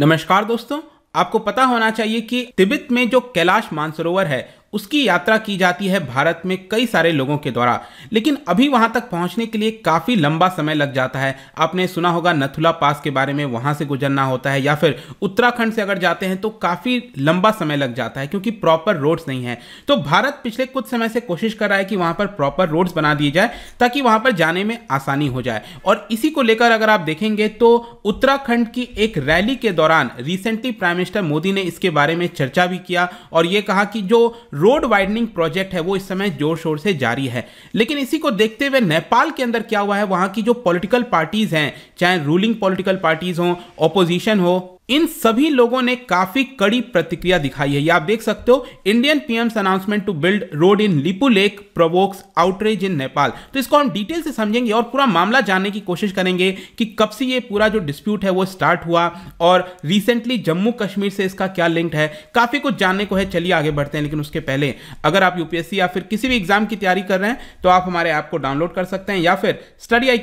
नमस्कार दोस्तों आपको पता होना चाहिए कि तिब्बत में जो कैलाश मानसरोवर है उसकी यात्रा की जाती है भारत में कई सारे लोगों के द्वारा लेकिन अभी वहां तक पहुंचने के लिए काफ़ी लंबा समय लग जाता है आपने सुना होगा नथुला पास के बारे में वहां से गुजरना होता है या फिर उत्तराखंड से अगर जाते हैं तो काफ़ी लंबा समय लग जाता है क्योंकि प्रॉपर रोड्स नहीं है तो भारत पिछले कुछ समय से कोशिश कर रहा है कि वहां पर प्रॉपर रोड्स बना दिए जाए ताकि वहां पर जाने में आसानी हो जाए और इसी को लेकर अगर आप देखेंगे तो उत्तराखंड की एक रैली के दौरान रिसेंटली प्राइम मिनिस्टर मोदी ने इसके बारे में चर्चा भी किया और ये कहा कि जो रोड वाइडनिंग प्रोजेक्ट है वो इस समय जोर शोर से जारी है लेकिन इसी को देखते हुए नेपाल के अंदर क्या हुआ है वहां की जो पॉलिटिकल पार्टीज़ हैं चाहे रूलिंग पॉलिटिकल पार्टीज़ हो ऑपोजिशन हो इन सभी लोगों ने काफी कड़ी प्रतिक्रिया दिखाई है आप देख सकते हो Indian PM announcement to build road in Lipulekh provokes outreach in Nepal तो इसको हम डिटेल से समझेंगे और पूरा मामला जानने की कोशिश करेंगे कि कब से ये पूरा जो डिस्प्यूट है वो स्टार्ट हुआ और रिसेंटली जम्मू कश्मीर से इसका क्या लिंक है काफी कुछ जानने को है चलिए आगे बढ़ते हैं लेकिन उसके पहले अगर आप यूपीएससी या फिर किसी भी एग्जाम की तैयारी कर रहे हैं तो आप हमारे ऐप को डाउनलोड कर सकते हैं या फिर स्टडी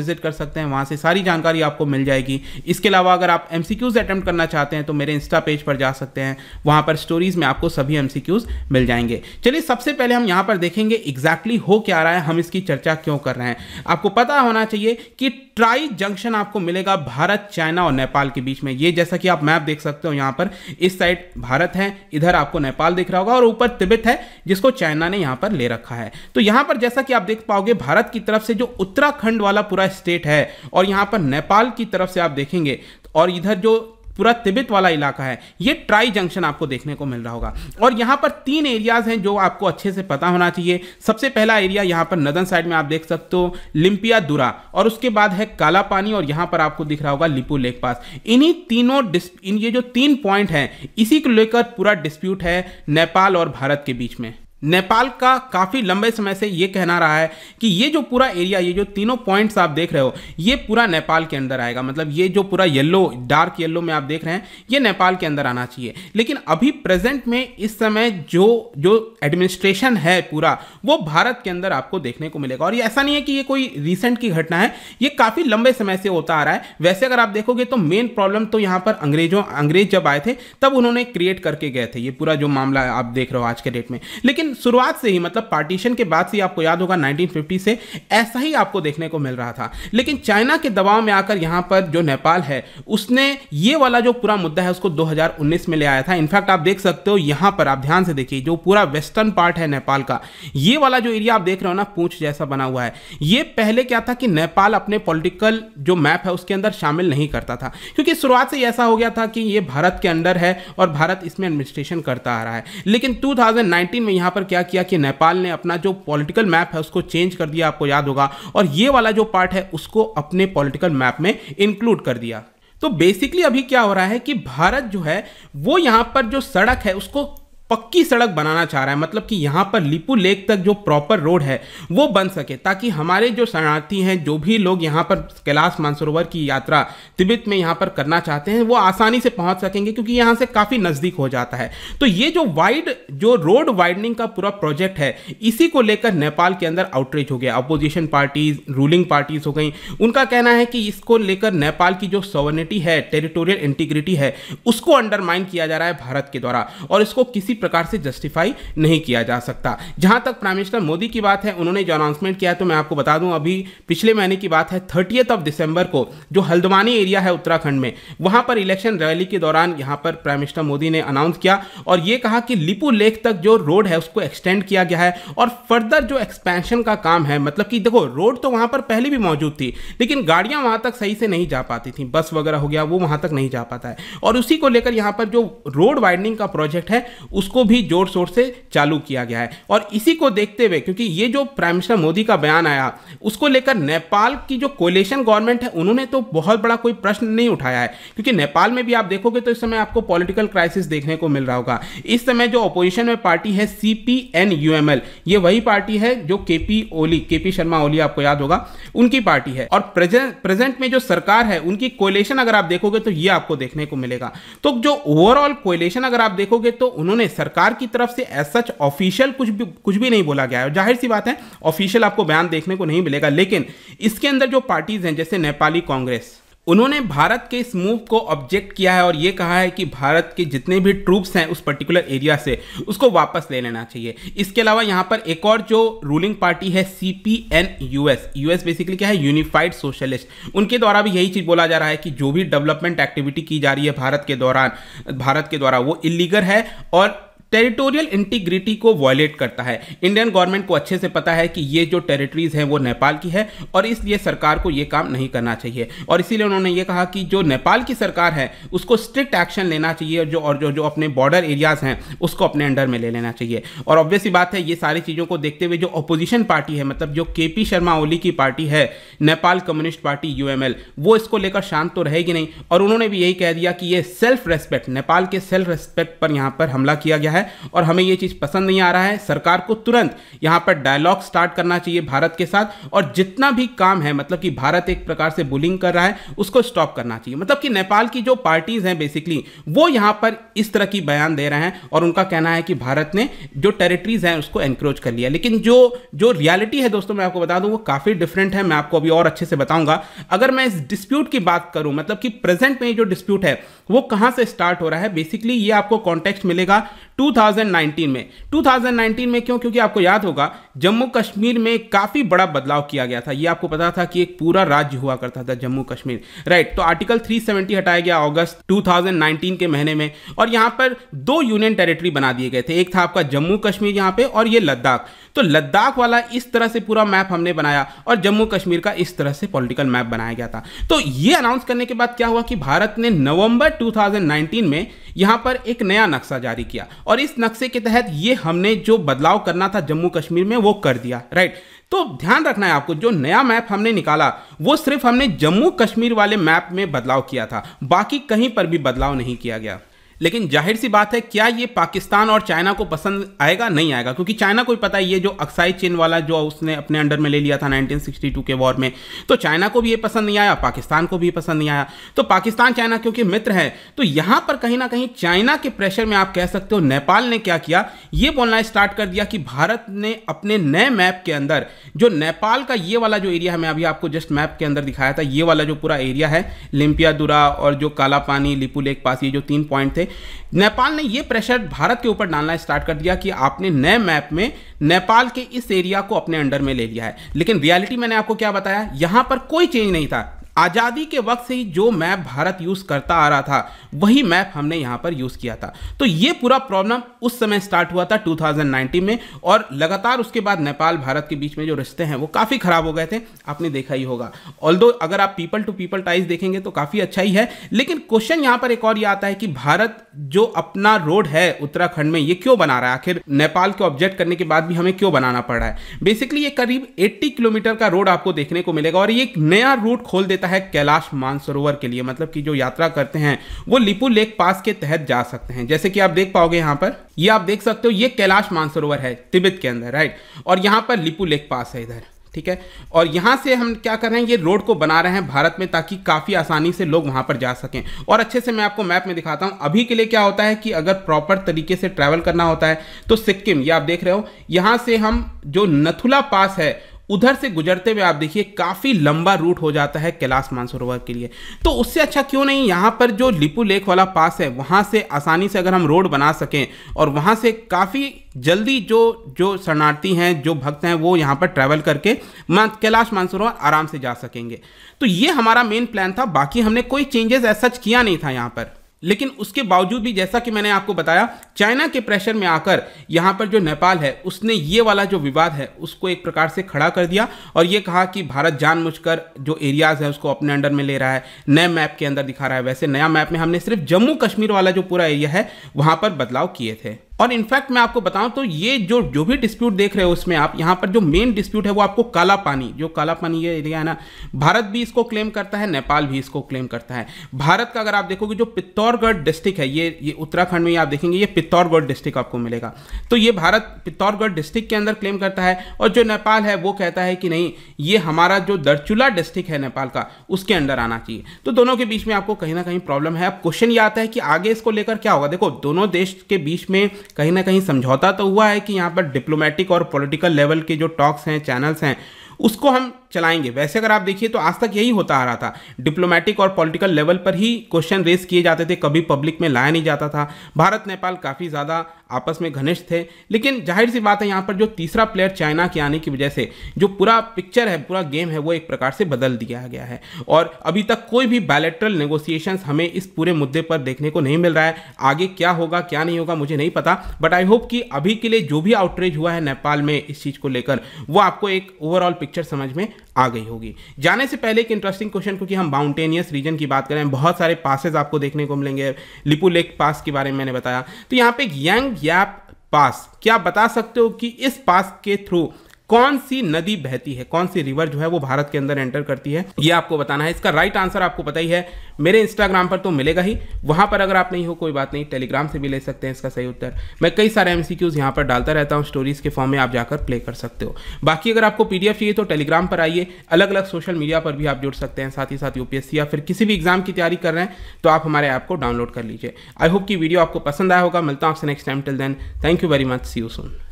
विजिट कर सकते हैं वहां से सारी जानकारी आपको मिल जाएगी इसके अलावा अगर आप एमसीक्यूज अटैम्प्ट करना चाहते हैं तो मेरे इंस्टा पेज पर जा सकते हैं वहां पर स्टोरीज में आपको सभी एम मिल जाएंगे चलिए सबसे पहले हम यहां पर देखेंगे एग्जैक्टली exactly हो क्या रहा है हम इसकी चर्चा क्यों कर रहे हैं आपको पता होना चाहिए कि ट्राई जंक्शन आपको मिलेगा भारत चाइना और नेपाल के बीच में ये जैसा कि आप मैप देख सकते हो यहां पर इस साइड भारत है इधर आपको नेपाल दिख रहा होगा और ऊपर तिब्बत है जिसको चाइना ने यहां पर ले रखा है तो यहां पर जैसा कि आप देख पाओगे भारत की तरफ से जो उत्तराखंड वाला पूरा स्टेट है और यहां पर नेपाल की तरफ से आप देखेंगे और इधर जो पूरा तिब्बत वाला इलाका है ये ट्राई जंक्शन आपको देखने को मिल रहा होगा और यहाँ पर तीन एरियाज हैं जो आपको अच्छे से पता होना चाहिए सबसे पहला एरिया यहाँ पर नदन साइड में आप देख सकते हो लिम्पिया दुरा और उसके बाद है काला पानी और यहाँ पर आपको दिख रहा होगा लिपू लेक पास इन्हीं तीनों इन ये जो तीन पॉइंट हैं इसी को लेकर पूरा डिस्प्यूट है नेपाल और भारत के बीच में नेपाल का काफ़ी लंबे समय से ये कहना रहा है कि ये जो पूरा एरिया ये जो तीनों पॉइंट्स आप देख रहे हो ये पूरा नेपाल के अंदर आएगा मतलब ये जो पूरा येलो डार्क येलो में आप देख रहे हैं ये नेपाल के अंदर आना चाहिए लेकिन अभी प्रेजेंट में इस समय जो जो एडमिनिस्ट्रेशन है पूरा वो भारत के अंदर आपको देखने को मिलेगा और ये ऐसा नहीं है कि ये कोई रिसेंट की घटना है ये काफ़ी लंबे समय से होता आ रहा है वैसे अगर आप देखोगे तो मेन प्रॉब्लम तो यहाँ पर अंग्रेजों अंग्रेज जब आए थे तब उन्होंने क्रिएट करके गए थे ये पूरा जो मामला आप देख रहे हो आज के डेट में लेकिन शुरुआत से ही मतलब पार्टीशन के बाद से ही आपको याद होगा 1950 से ऐसा ही आपको देखने को मिल रहा था लेकिन चाइना के दबाव में आकर यहाँ पर जो नेपाल है उसने ये वाला जो पूरा मुद्दा है उसको 2019 में ले आया था इनफैक्ट आप देख सकते हो यहाँ पर आप ध्यान से देखिए जो पूरा वेस्टर्न पार्ट है नेपाल का ये वाला जो एरिया आप देख रहे हो ना पूछ जैसा बना हुआ है ये पहले क्या था कि नेपाल अपने पॉलिटिकल जो मैप है उसके अंदर शामिल नहीं करता था क्योंकि शुरुआत से ऐसा हो गया था कि ये भारत के अंदर है और भारत इसमें एडमिनिस्ट्रेशन करता आ रहा है लेकिन टू में यहाँ पर पर क्या किया कि नेपाल ने अपना जो पॉलिटिकल मैप है उसको चेंज कर दिया आपको याद होगा और ये वाला जो पार्ट है उसको अपने पॉलिटिकल मैप में इंक्लूड कर दिया तो बेसिकली अभी क्या हो रहा है कि भारत जो है वो यहाँ पर जो सड़क है उसको पक्की सड़क बनाना चाह रहा है मतलब कि यहाँ पर लिपू लेक तक जो प्रॉपर रोड है वो बन सके ताकि हमारे जो शरणार्थी हैं जो भी लोग यहाँ पर कैलाश मानसरोवर की यात्रा तिब्बत में यहाँ पर करना चाहते हैं वो आसानी से पहुँच सकेंगे क्योंकि यहाँ से काफ़ी नज़दीक हो जाता है तो ये जो वाइड जो रोड वाइडनिंग का पूरा प्रोजेक्ट है इसी को लेकर नेपाल के अंदर आउटरीच हो गया अपोजिशन पार्टीज रूलिंग पार्टीज हो गई उनका कहना है कि इसको लेकर नेपाल की जो सोवर्निटी है टेरिटोरियल इंटीग्रिटी है उसको अंडरमाइन किया जा रहा है भारत के द्वारा और इसको किसी प्रकार से जस्टिफाई नहीं किया जा सकता जहां तक प्राइम मिनिस्टर मोदी की बात है उन्होंने जो अनाउंसमेंट किया तो मैं आपको बता दूं अभी पिछले महीने की बात है थर्टीएथ ऑफ दिसंबर को जो हल्द्वानी एरिया है उत्तराखंड में वहां पर इलेक्शन रैली के दौरान यहां पर प्राइम मिनिस्टर मोदी ने अनाउंस किया और यह कहा कि लिपू लेक तक जो रोड है उसको एक्सटेंड किया गया है और फर्दर जो एक्सपेंशन का काम है मतलब कि देखो रोड तो वहां पर पहले भी मौजूद थी लेकिन गाड़ियां वहां तक सही से नहीं जा पाती थी बस वगैरह हो गया वो वहां तक नहीं जा पाता है और उसी को लेकर यहां पर जो रोड वाइडनिंग का प्रोजेक्ट है उस उसको भी जोर शोर से चालू किया गया है और इसी को देखते हुए क्योंकि ये जो प्राइम मिनिस्टर मोदी का बयान आया उसको लेकर नेपाल की जो कोलेशन गवर्नमेंट है उन्होंने तो बहुत बड़ा कोई प्रश्न नहीं उठाया है क्योंकि नेपाल में भी आप देखोगे तो इस समय आपको पॉलिटिकल क्राइसिस देखने को मिल रहा होगा इस समय जो अपोजिशन में पार्टी है C P N U M L ये वही पार्टी है जो के पी ओली के पी शर्मा ओली आपको याद होगा उनकी पार्टी है और प्रेजेंट में जो सरकार है उनकी कोलेशन अगर आप देखोगे तो ये आपको देखने को मिलेगा तो जो ओवरऑल कोलेशन अगर आप देखोगे तो उन्होंने सरकार की तरफ से एज सच ऑफिशियल कुछ भी कुछ भी नहीं बोला गया है जाहिर सी बात है ऑफिशियल आपको बयान देखने को नहीं मिलेगा लेकिन इसके अंदर जो पार्टीज हैं जैसे नेपाली कांग्रेस उन्होंने भारत के इस मूव को ऑब्जेक्ट किया है और ये कहा है कि भारत के जितने भी ट्रूप्स हैं उस पर्टिकुलर एरिया से उसको वापस ले लेना चाहिए इसके अलावा यहाँ पर एक और जो रूलिंग पार्टी है C P N U S U S basically क्या है यूनिफाइड सोशलिस्ट उनके द्वारा भी यही चीज़ बोला जा रहा है कि जो भी डेवलपमेंट एक्टिविटी की जा रही है भारत के दौरान भारत के द्वारा वो इलीगल है और टेरिटोरियल इंटीग्रिटी को वॉयलेट करता है इंडियन गवर्नमेंट को अच्छे से पता है कि ये जो टेरिटरीज हैं वो नेपाल की है और इसलिए सरकार को ये काम नहीं करना चाहिए और इसीलिए उन्होंने ये कहा कि जो नेपाल की सरकार है उसको स्ट्रिक्ट एक्शन लेना चाहिए जो और जो जो अपने बॉर्डर एरियाज हैं उसको अपने अंडर में ले लेना चाहिए और ऑब्वियसली बात है ये सारी चीज़ों को देखते हुए जो अपोजिशन पार्टी है मतलब जो के पी शर्मा ओली की पार्टी है नेपाल कम्युनिस्ट पार्टी यू वो इसको लेकर शांत तो रहेगी नहीं और उन्होंने भी यही कह दिया कि ये सेल्फ रेस्पेक्ट नेपाल के सेल्फ रेस्पेक्ट पर यहाँ पर हमला किया गया है है और हमें यह चीज़ पसंद नहीं आ रहा है सरकार को तुरंत यहां पर डायलॉग स्टार्ट करना चाहिए भारत के साथ और जितना भी काम है मतलब कि भारत एक प्रकार से बुलिंग कर रहा है उसको स्टॉप करना चाहिए मतलब कि नेपाल की जो पार्टीज़ हैं बेसिकली वो यहां पर इस तरह की बयान दे रहे हैं और उनका कहना है कि भारत ने जो टेरिटरीज हैं उसको एनक्रोच कर लिया लेकिन जो जो रियलिटी है दोस्तों मैं आपको बता दूं वो काफ़ी डिफरेंट है मैं आपको अभी और अच्छे से बताऊंगा अगर मैं इस डिस्प्यूट की बात करूं मतलब कि प्रेजेंट में जो डिस्प्यूट है वो कहां से स्टार्ट हो रहा है बेसिकली ये आपको कॉन्टेक्स्ट मिलेगा टू 2019 में 2019 में क्यों क्योंकि आपको याद होगा जम्मू कश्मीर में काफ़ी बड़ा बदलाव किया गया था ये आपको पता था कि एक पूरा राज्य हुआ करता था जम्मू कश्मीर राइट तो आर्टिकल 370 हटाया गया अगस्त 2019 के महीने में और यहां पर दो यूनियन टेरिटरी बना दिए गए थे एक था आपका जम्मू कश्मीर यहां पर और ये लद्दाख तो लद्दाख वाला इस तरह से पूरा मैप हमने बनाया और जम्मू कश्मीर का इस तरह से पॉलिटिकल मैप बनाया गया था तो ये अनाउंस करने के बाद क्या हुआ कि भारत ने नवंबर 2019 में यहाँ पर एक नया नक्शा जारी किया और इस नक्शे के तहत ये हमने जो बदलाव करना था जम्मू कश्मीर में वो कर दिया राइट तो ध्यान रखना है आपको जो नया मैप हमने निकाला वो सिर्फ हमने जम्मू कश्मीर वाले मैप में बदलाव किया था बाकी कहीं पर भी बदलाव नहीं किया गया लेकिन जाहिर सी बात है क्या ये पाकिस्तान और चाइना को पसंद आएगा नहीं आएगा क्योंकि चाइना को भी पता है ये जो अक्साई चीन वाला जो उसने अपने अंडर में ले लिया था 1962 के वॉर में तो चाइना को भी ये पसंद नहीं आया पाकिस्तान को भी ये पसंद नहीं आया तो पाकिस्तान चाइना क्योंकि मित्र है तो यहां पर कहीं ना कहीं चाइना के प्रेशर में आप कह सकते हो नेपाल ने क्या किया ये बोलना स्टार्ट कर दिया कि भारत ने अपने नए मैप के अंदर जो नेपाल का ये वाला जो एरिया है मैं अभी आपको जस्ट मैप के अंदर दिखाया था ये वाला जो पूरा एरिया है लिम्पिया और जो काला पानी लिपू लेक पास ये जो तीन पॉइंट थे नेपाल ने यह प्रेशर भारत के ऊपर डालना स्टार्ट कर दिया कि आपने नए मैप में नेपाल के इस एरिया को अपने अंडर में ले लिया है लेकिन रियलिटी मैंने आपको क्या बताया यहां पर कोई चेंज नहीं था आज़ादी के वक्त से ही जो मैप भारत यूज़ करता आ रहा था वही मैप हमने यहाँ पर यूज़ किया था तो ये पूरा प्रॉब्लम उस समय स्टार्ट हुआ था 2019 में और लगातार उसके बाद नेपाल भारत के बीच में जो रिश्ते हैं वो काफ़ी ख़राब हो गए थे आपने देखा ही होगा ऑल अगर आप पीपल टू पीपल टाइज देखेंगे तो काफ़ी अच्छा ही है लेकिन क्वेश्चन यहाँ पर एक और ये आता है कि भारत जो अपना रोड है उत्तराखंड में ये क्यों बना रहा है आखिर नेपाल को ऑब्जेक्ट करने के बाद भी हमें क्यों बनाना पड़ रहा है बेसिकली ये करीब एट्टी किलोमीटर का रोड आपको देखने को मिलेगा और ये एक नया रूट खोल देता देता है कैलाश मानसरोवर के लिए मतलब कि जो यात्रा करते हैं वो लिपू लेक पास के तहत जा सकते हैं जैसे कि आप देख पाओगे यहाँ पर ये आप देख सकते हो ये कैलाश मानसरोवर है तिब्बत के अंदर राइट और यहाँ पर लिपू लेक पास है इधर ठीक है और यहाँ से हम क्या कर रहे हैं ये रोड को बना रहे हैं भारत में ताकि काफ़ी आसानी से लोग वहाँ पर जा सकें और अच्छे से मैं आपको मैप में दिखाता हूँ अभी के लिए क्या होता है कि अगर प्रॉपर तरीके से ट्रैवल करना होता है तो सिक्किम ये आप देख रहे हो यहाँ से हम जो नथुला पास है उधर से गुजरते हुए आप देखिए काफ़ी लंबा रूट हो जाता है कैलाश मानसरोवर के लिए तो उससे अच्छा क्यों नहीं यहाँ पर जो लिपू लेक वाला पास है वहाँ से आसानी से अगर हम रोड बना सकें और वहाँ से काफ़ी जल्दी जो जो शरणार्थी हैं जो भक्त हैं वो यहाँ पर ट्रैवल करके कैलाश मानसरोवर आराम से जा सकेंगे तो ये हमारा मेन प्लान था बाकी हमने कोई चेंजेस ऐसा किया नहीं था यहाँ पर लेकिन उसके बावजूद भी जैसा कि मैंने आपको बताया चाइना के प्रेशर में आकर यहाँ पर जो नेपाल है उसने ये वाला जो विवाद है उसको एक प्रकार से खड़ा कर दिया और ये कहा कि भारत जानबूझकर जो एरियाज़ है उसको अपने अंडर में ले रहा है नए मैप के अंदर दिखा रहा है वैसे नया मैप में हमने सिर्फ जम्मू कश्मीर वाला जो पूरा एरिया है वहाँ पर बदलाव किए थे और इनफैक्ट मैं आपको बताऊं तो ये जो जो भी डिस्प्यूट देख रहे हो उसमें आप यहाँ पर जो मेन डिस्प्यूट है वो आपको काला पानी जो काला पानी ये एरिया है ना भारत भी इसको क्लेम करता है नेपाल भी इसको क्लेम करता है भारत का अगर आप देखोगे जो पित्तौरगढ़ डिस्ट्रिक्ट है ये ये उत्तराखंड में आप देखेंगे ये पित्तौरगढ़ डिस्ट्रिक्ट आपको मिलेगा तो ये भारत पित्तौरगढ़ डिस्ट्रिक्ट के अंदर क्लेम करता है और जो नेपाल है वो कहता है कि नहीं ये हमारा जो दरचूला डिस्ट्रिक्ट है नेपाल का उसके अंडर आना चाहिए तो दोनों के बीच में आपको कहीं ना कहीं प्रॉब्लम है अब क्वेश्चन ये आता है कि आगे इसको लेकर क्या होगा देखो दोनों देश के बीच में कहीं ना कहीं समझौता तो हुआ है कि यहाँ पर डिप्लोमेटिक और पॉलिटिकल लेवल के जो टॉक्स हैं चैनल्स हैं उसको हम चलाएंगे वैसे अगर आप देखिए तो आज तक यही होता आ रहा था डिप्लोमेटिक और पॉलिटिकल लेवल पर ही क्वेश्चन रेस किए जाते थे कभी पब्लिक में लाया नहीं जाता था भारत नेपाल काफ़ी ज़्यादा आपस में घनिष्ठ थे लेकिन जाहिर सी बात है यहाँ पर जो तीसरा प्लेयर चाइना के आने की वजह से जो पूरा पिक्चर है पूरा गेम है वो एक प्रकार से बदल दिया गया है और अभी तक कोई भी बैलेट्रल नेगोसिएशन हमें इस पूरे मुद्दे पर देखने को नहीं मिल रहा है आगे क्या होगा क्या नहीं होगा मुझे नहीं पता बट आई होप कि अभी के लिए जो भी आउटरीच हुआ है नेपाल में इस चीज़ को लेकर वो आपको एक ओवरऑल पिक्चर पिक्चर समझ में आ गई होगी जाने से पहले एक इंटरेस्टिंग क्वेश्चन क्योंकि हम माउंटेनियस रीजन की बात करें बहुत सारे पासेज आपको देखने को मिलेंगे लिपू लेक पास के बारे में मैंने बताया तो यहाँ पे यंग गैप पास क्या बता सकते हो कि इस पास के थ्रू कौन सी नदी बहती है कौन सी रिवर जो है वो भारत के अंदर एंटर करती है ये आपको बताना है इसका राइट आंसर आपको पता ही है मेरे इंस्टाग्राम पर तो मिलेगा ही वहां पर अगर आप नहीं हो कोई बात नहीं टेलीग्राम से भी ले सकते हैं इसका सही उत्तर मैं कई सारे एम सी पर डालता रहता हूँ स्टोरीज के फॉर्म में आप जाकर प्ले कर सकते हो बाकी अगर आपको पीडीएफ चाहिए तो टेलीग्राम पर आइए अलग अलग सोशल मीडिया पर भी आप जुड़ सकते हैं साथ ही साथ यूपीएससी या फिर किसी भी एग्जाम की तैयारी कर रहे हैं तो आप हमारे ऐप को डाउनलोड कर लीजिए आई होप की वीडियो आपको पसंद आया होगा मिलता हूँ आपसे next time till then thank you very much see you soon